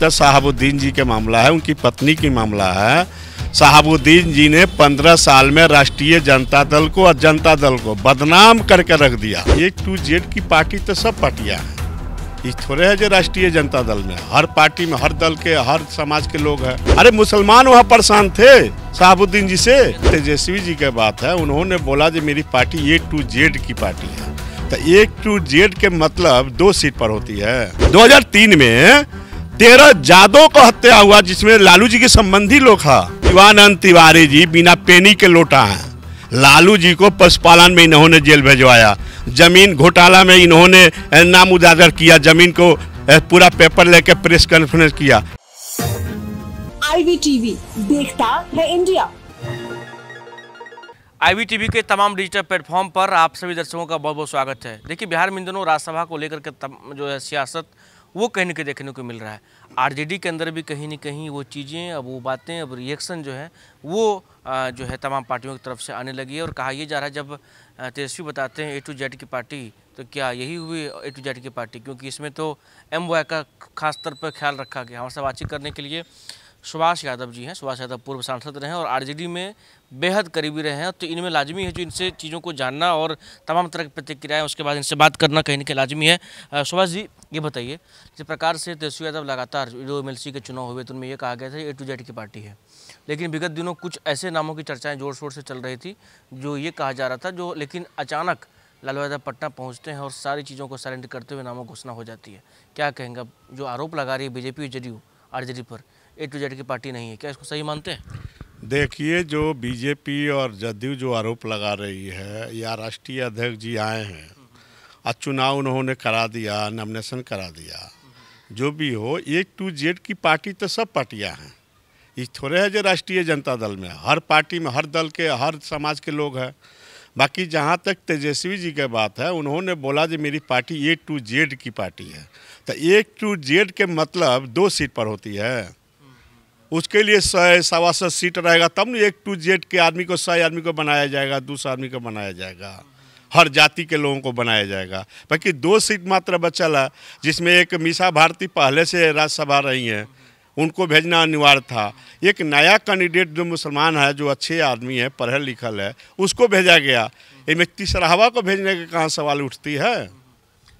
Doctor Sahabuddin जी के मामला है उनकी पत्नी की मामला है साहबुद्दीन जी ने पंद्रह साल में राष्ट्रीय जनता दल को और जनता दल को बदनाम करके रख दिया एक टू जेड की पार्टी तो सब पार्टियाँ हैं ये थोड़े है जो राष्ट्रीय जनता दल में हर पार्टी में हर दल के हर समाज के लोग हैं अरे मुसलमान वहाँ परेशान थे साहबुद्दीन जी से तेजस्वी जी की बात है उन्होंने बोला जो मेरी पार्टी ए टू जेड की पार्टी है तो ए टू जेड के मतलब दो सीट पर होती है 2003 में तेरह जादों का हत्या हुआ जिसमें लालू जी के संबंधी लोग था शिवानंद तिवारी जी बिना पेनी के लौटा है लालू जी को पशुपालन में इन्होंने जेल भेजवाया जमीन घोटाला में इन्होंने नाम उजागर किया जमीन को पूरा पेपर लेके प्रेस कॉन्फ्रेंस किया आईवी टीवी देखता है इंडिया आई टीवी के तमाम डिजिटल प्लेटफॉर्म पर आप सभी दर्शकों का बहुत बहुत स्वागत है देखिए बिहार में इन दिनों राज्यसभा को लेकर के जो है सियासत वो कहीं ना कहीं देखने को मिल रहा है आरजेडी के अंदर भी कहीं ना कहीं वो चीज़ें अब वो बातें अब रिएक्शन जो है वो जो है तमाम पार्टियों की तरफ से आने लगी है और कहा यह जा रहा है जब तेजस्वी बताते हैं ए टू जेड की पार्टी तो क्या यही हुई ए टू जेड की पार्टी क्योंकि इसमें तो एम का खास तौर पर ख्याल रखा गया हमारे साथ बातचीत करने के लिए सुभाष यादव जी हैं सुभाष यादव पूर्व सांसद रहे हैं और आरजेडी में बेहद करीबी रहे हैं तो इनमें लाजमी है जो इनसे चीज़ों को जानना और तमाम तरह की प्रतिक्रियाएँ उसके बाद इनसे बात करना कहीं ना लाजमी है सुभाष जी ये बताइए जिस प्रकार से तेजस्वी यादव लगातार जो एम के चुनाव हुए तो उनमें यह कहा गया था ए टू जेड की पार्टी है लेकिन विगत दिनों कुछ ऐसे नामों की चर्चाएँ जोर शोर से चल रही थी जो ये कहा जा रहा था जो लेकिन अचानक लालू यादव पटना पहुँचते हैं और सारी चीज़ों को सरेंडर करते हुए नामों घोषणा हो जाती है क्या कहेंगे जो आरोप लगा रही है बीजेपी और जदयू पर ए टू जेड की पार्टी नहीं है क्या इसको सही मानते हैं देखिए जो बीजेपी और जदयू जो आरोप लगा रही है या राष्ट्रीय अध्यक्ष जी आए हैं और चुनाव उन्होंने करा दिया नॉमिनेशन करा दिया जो भी हो एक टू जेड की पार्टी तो सब पार्टियां हैं ये थोड़े है जो राष्ट्रीय जनता दल में हर पार्टी में हर दल के हर समाज के लोग हैं बाकी जहाँ तक तेजस्वी जी की बात है उन्होंने बोला जो मेरी पार्टी ए टू जेड की पार्टी है तो ए टू जेड के मतलब दो सीट पर होती है उसके लिए सौ सवा सौ सीट रहेगा तब न एक टू जेड के आदमी को सौ आदमी को बनाया जाएगा दो सौ आदमी को बनाया जाएगा हर जाति के लोगों को बनाया जाएगा बाकी दो सीट मात्र बचल है जिसमें एक मीसा भारती पहले से राज्यसभा रही हैं उनको भेजना अनिवार्य था एक नया कैंडिडेट जो मुसलमान है जो अच्छे आदमी है पढ़े लिखल है उसको भेजा गया इनमें हवा को भेजने के कहाँ सवाल उठती है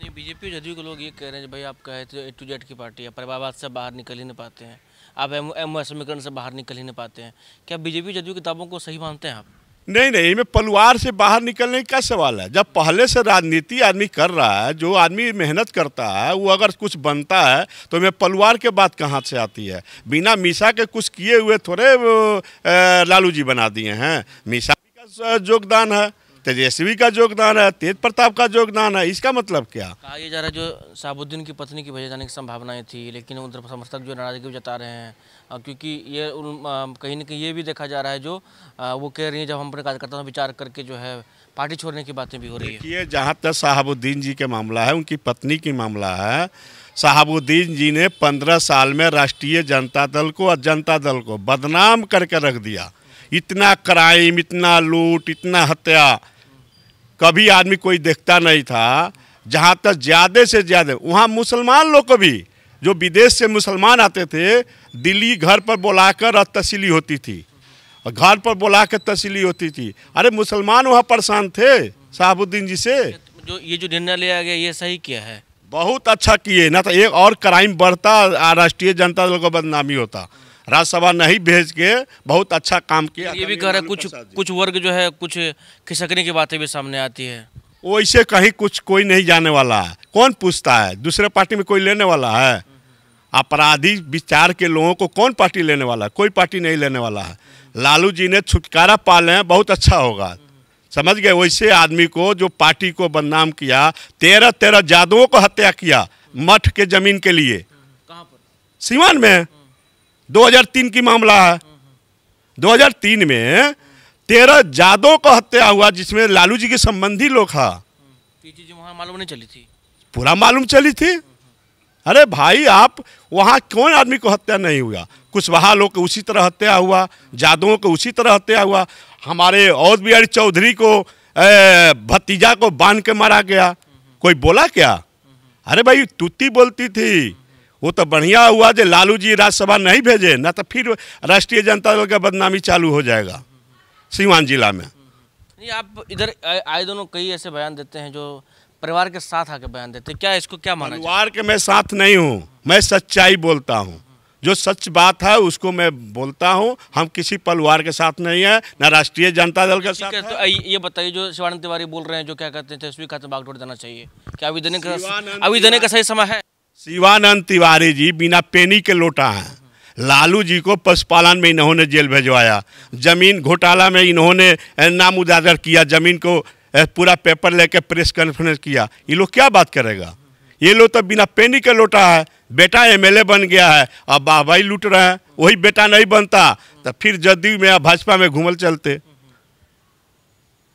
नहीं बीजेपी जदयू के लोग ये कह रहे हैं भाई आप कहे थे ए टू जेड की पार्टी है परिवारवाद से बाहर निकल ही नहीं पाते हैं आप एम एम समीकरण से बाहर निकल ही नहीं पाते हैं क्या बीजेपी जदयू किताबों को सही मानते हैं आप नहीं नहीं मैं पलवार से बाहर निकलने का सवाल है जब पहले से राजनीति आदमी कर रहा है जो आदमी मेहनत करता है वो अगर कुछ बनता है तो मैं पलवार के बात कहाँ से आती है बिना मीसा के कुछ किए हुए थोड़े लालू जी बना दिए हैं मीसा का योगदान है तेजस्वी का योगदान है तेज प्रताप का योगदान है इसका मतलब क्या कहा जा रहा है जो साबुद्दीन की पत्नी की भेजे जाने की संभावनाएं थी लेकिन उन समर्थक जो नाराजगी जता रहे हैं क्योंकि ये उन कहीं ना कहीं ये भी देखा जा रहा है जो वो कह रही है जब हम अपने कार्यकर्ताओं विचार करके जो है पार्टी छोड़ने की बातें भी हो रही है ये जहाँ तक साहबुद्दीन जी के मामला है उनकी पत्नी की मामला है साहबुद्दीन जी ने पंद्रह साल में राष्ट्रीय जनता दल को और जनता दल को बदनाम करके रख दिया इतना क्राइम इतना लूट इतना हत्या कभी आदमी कोई देखता नहीं था जहाँ तक ज़्यादा से ज़्यादा वहाँ मुसलमान लोग को भी जो विदेश से मुसलमान आते थे दिल्ली घर पर बुलाकर तसीली होती थी और घर पर बुलाकर तसीली होती थी अरे मुसलमान वहाँ परेशान थे शाहबुद्दीन जी से जो ये जो निर्णय लिया गया ये सही किया है बहुत अच्छा किए ना तो एक और क्राइम बढ़ता राष्ट्रीय जनता दल को बदनामी होता राज्यसभा नहीं भेज के बहुत अच्छा काम किया ये भी कह रहे कुछ कुछ वर्ग जो है कुछ खिसकने की बातें भी सामने आती है ऐसे कहीं कुछ कोई नहीं जाने वाला है कौन पूछता है दूसरे पार्टी में कोई लेने वाला है अपराधी विचार के लोगों को कौन पार्टी लेने वाला है कोई पार्टी नहीं लेने वाला है लालू जी ने छुटकारा पा लें बहुत अच्छा होगा समझ गए वैसे आदमी को जो पार्टी को बदनाम किया तेरह तेरह जादुओं को हत्या किया मठ के जमीन के लिए सीवान में 2003 की मामला है 2003 में तेरह जादो का हत्या हुआ जिसमें लालू जी के संबंधी लोग था मालूम नहीं चली थी पूरा मालूम चली थी अरे भाई आप वहाँ कौन आदमी को हत्या नहीं हुआ कुशवाहा लोग को उसी तरह हत्या हुआ जादुओं को उसी तरह हत्या हुआ हमारे और बिहारी चौधरी को ए, भतीजा को बांध के मारा गया कोई बोला क्या अरे भाई तुती बोलती थी वो तो बढ़िया हुआ जो लालू जी राज्यसभा नहीं भेजे ना तो फिर राष्ट्रीय जनता दल का बदनामी चालू हो जाएगा सीवान जिला में नहीं आप इधर आए दोनों कई ऐसे बयान देते हैं जो परिवार के साथ आके बयान देते हैं क्या इसको क्या माना परिवार के मैं साथ नहीं हूँ मैं सच्चाई बोलता हूँ जो सच बात है उसको मैं बोलता हूँ हम किसी परिवार के साथ नहीं है ना राष्ट्रीय जनता दल के साथ है। तो ये बताइए जो शिवानंद तिवारी बोल रहे हैं जो क्या कहते हैं तेजस्वी खाते बागडोर देना चाहिए क्या अभी देने का अभी देने का सही समय है शिवानंद तिवारी जी बिना पेनी के लौटा हैं लालू जी को पशुपालन में इन्होंने जेल भिजवाया जमीन घोटाला में इन्होंने नाम उजागर किया जमीन को पूरा पेपर लेके प्रेस कॉन्फ्रेंस किया ये लोग क्या बात करेगा ये लोग तो बिना पेनी के लौटा है बेटा एमएलए बन गया है अब बाबाई लूट रहे हैं वही बेटा नहीं बनता तो फिर जदयू में या भाजपा में घूमल चलते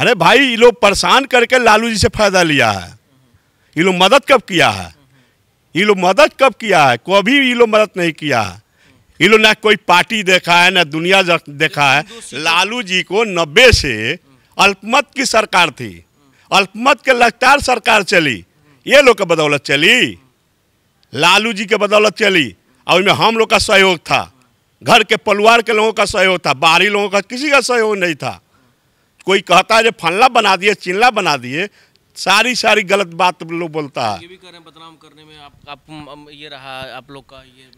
अरे भाई ये लोग परेशान करके लालू जी से फायदा लिया है ये लोग मदद कब किया है ये लोग मदद कब किया है कभी ये लोग मदद नहीं किया है ये लोग ना कोई पार्टी देखा है ना दुनिया देखा है लालू जी को नब्बे से अल्पमत की सरकार थी अल्पमत के लगातार सरकार चली ये लोग का बदौलत चली लालू जी के बदौलत चली और उनमें हम लोग का सहयोग था घर के परिवार के लोगों का सहयोग था बाहरी लोगों का किसी का सहयोग नहीं था कोई कहता है जो फलना बना दिए चिल्ला बना दिए सारी सारी गलत बात लोग बोलता है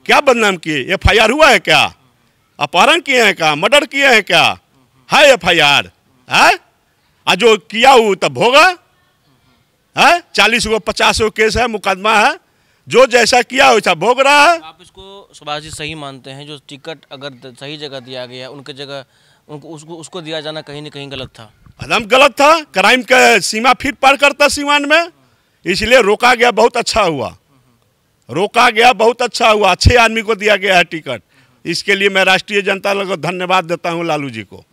क्या बदनाम किए एफ आई आर हुआ है क्या अपहरण किए हैं क्या मर्डर किए हैं क्या है एफ आई आर है जो किया हुआ तब होगा है चालीस गो पचास गो केस है मुकदमा है जो जैसा किया वैसा भोग रहा है आप इसको सुभाष जी सही मानते हैं जो टिकट अगर सही जगह दिया गया उनके जगह उनको उसको उसको दिया जाना कहीं ना कहीं गलत था कदम गलत था क्राइम का सीमा फिर पार करता सीमान में इसलिए रोका गया बहुत अच्छा हुआ रोका गया बहुत अच्छा हुआ अच्छे आदमी को दिया गया है टिकट इसके लिए मैं राष्ट्रीय जनता दल को धन्यवाद देता हूँ लालू जी को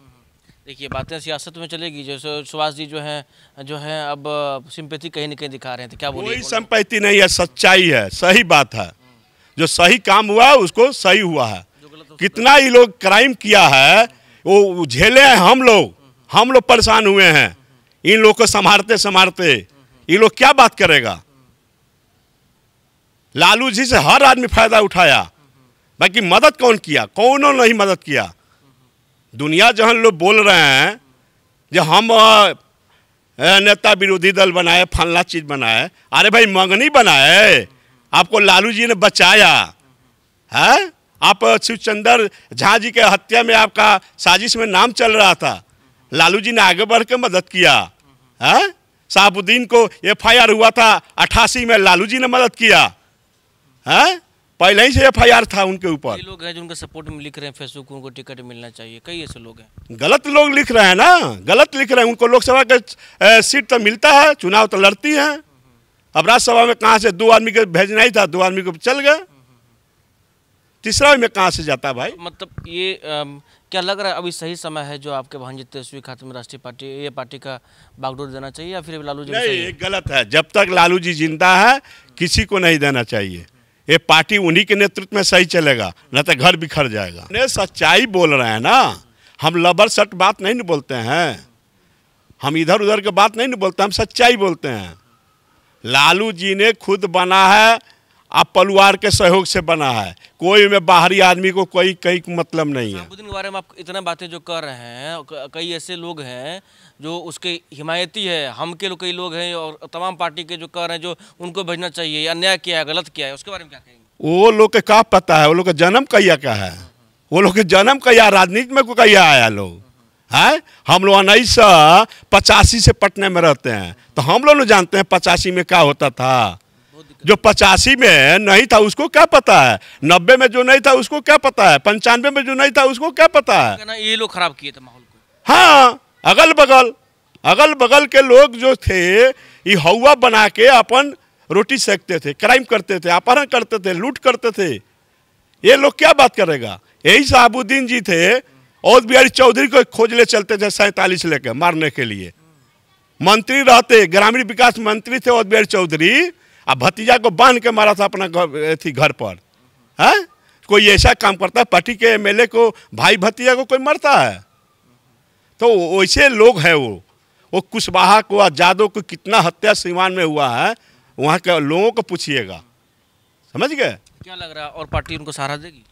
देखिए बातें सियासत में चलेगी जैसे सुभाष जी जो हैं जो हैं अब सिंपैथी कहीं ना कहीं दिखा रहे हैं तो क्या बोलिए कोई सिंपैथी नहीं है सच्चाई है सही बात है जो सही काम हुआ उसको सही हुआ है कितना ही लोग क्राइम किया है वो झेले हैं हम लोग हम लोग परेशान हुए हैं इन लोग को संभालते संभालते ये लोग क्या बात करेगा लालू जी से हर आदमी फायदा उठाया बाकी मदद कौन किया कौनों नहीं मदद किया दुनिया जहां लोग बोल रहे हैं जो हम नेता विरोधी दल बनाए फलना चीज बनाए अरे भाई मंगनी बनाए आपको लालू जी ने बचाया है आप शिवचंदर झा जी के हत्या में आपका साजिश में नाम चल रहा था लालू जी ने आगे बढ़ के मदद किया है हाँ? साहबुद्दीन को एफ हुआ था अट्ठासी में लालू जी ने मदद किया है हाँ? पहले ही से एफ था उनके ऊपर लोग हैं सपोर्ट में लिख रहे हैं फेसबुक उनको टिकट मिलना चाहिए कई ऐसे लोग हैं गलत लोग लिख रहे हैं ना गलत लिख रहे हैं उनको लोकसभा के सीट तो मिलता है चुनाव तो लड़ती हैं अब राज्यसभा में कहाँ से दो आदमी के भेजना ही था दो आदमी को चल गए तीसरा में कहाँ से जाता भाई मतलब ये आ, क्या लग रहा है अभी सही समय है जो आपके भांजे तेजस्वी खाते में राष्ट्रीय पार्टी ये पार्टी का बागडोर देना चाहिए या फिर लालू जी नहीं ये गलत है जब तक लालू जी जिंदा है किसी को नहीं देना चाहिए ये पार्टी उन्हीं के नेतृत्व में सही चलेगा न तो घर बिखर जाएगा नहीं सच्चाई बोल रहे हैं ना हम लबर सट बात नहीं बोलते हैं हम इधर उधर के बात नहीं बोलते हम सच्चाई बोलते हैं लालू जी ने खुद बना है आप परिवार के सहयोग से बना है कोई में बाहरी आदमी को कोई कई मतलब नहीं है के बारे में आप इतना बातें जो कर रहे हैं कई ऐसे लोग हैं जो उसके हिमायती है हम के लोग कई लोग हैं और तमाम पार्टी के जो कर रहे हैं जो उनको भेजना चाहिए अन्याय किया है गलत किया है उसके बारे में क्या कहेंगे वो लोग के क्या पता है वो लोग का जन्म कहिया क्या है वो लोग के जन्म कहिया राजनीति में को आया लोग है हम लोग अनाईस पचासी से पटने में रहते हैं तो हम लोग जानते हैं पचासी में क्या होता था जो पचासी में नहीं था उसको क्या पता है नब्बे में जो नहीं था उसको क्या पता है पंचानवे में जो नहीं था उसको क्या पता है ये लोग खराब किए थे माहौल को हाँ अगल बगल अगल बगल के लोग जो थे ये हवा बना के अपन रोटी सेकते थे क्राइम करते थे अपहरण करते थे लूट करते थे ये लोग क्या बात करेगा यही साहबुद्दीन जी थे और बिहारी चौधरी को खोज ले चलते थे सैतालीस लेकर मारने के लिए मंत्री रहते ग्रामीण विकास मंत्री थे और बिहारी चौधरी आ भतीजा को बांध के मारा था अपना अथी घर पर है हाँ? कोई ऐसा काम करता है पार्टी के एमएलए को भाई भतीजा को कोई मरता है तो वैसे लोग हैं वो वो कुशवाहा को आजादों को कितना हत्या श्रीमान में हुआ है वहाँ के लोगों को पूछिएगा समझ गए क्या लग रहा है और पार्टी उनको सहारा देगी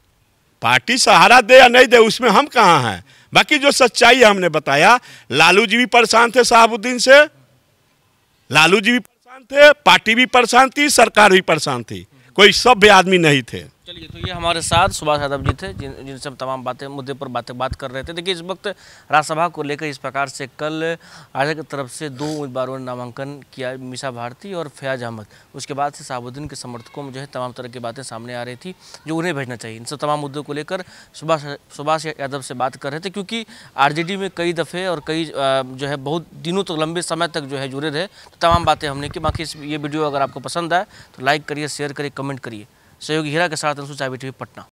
पार्टी सहारा दे या नहीं दे उसमें हम कहाँ हैं बाकी जो सच्चाई है हमने बताया लालू जी भी परेशान थे साहबुद्दीन से लालू जी भी थे पार्टी भी परेशान थी सरकार भी परेशान थी कोई सभ्य आदमी नहीं थे चलिए तो ये हमारे साथ सुभाष यादव जी थे जिन जिनसे हम तमाम बातें मुद्दे पर बातें बात कर रहे थे देखिए इस वक्त राज्यसभा को लेकर इस प्रकार से कल आयोग की तरफ से दो उम्मीदवारों ने नामांकन किया मीसा भारती और फयाज अहमद उसके बाद से साबुद्दीन के समर्थकों में जो है तमाम तरह की बातें सामने आ रही थी जो उन्हें भेजना चाहिए इन सब तमाम मुद्दों को लेकर सुभाष सुभाष यादव से बात कर रहे थे क्योंकि आर में कई दफ़े और कई जो है बहुत दिनों तक लंबे समय तक जो है जुड़े रहे तो तमाम बातें हमने की बाकी ये वीडियो अगर आपको पसंद आए तो लाइक करिए शेयर करिए कमेंट करिए सहयोगी हीरा के साथ अंशु चाबी टीवी पटना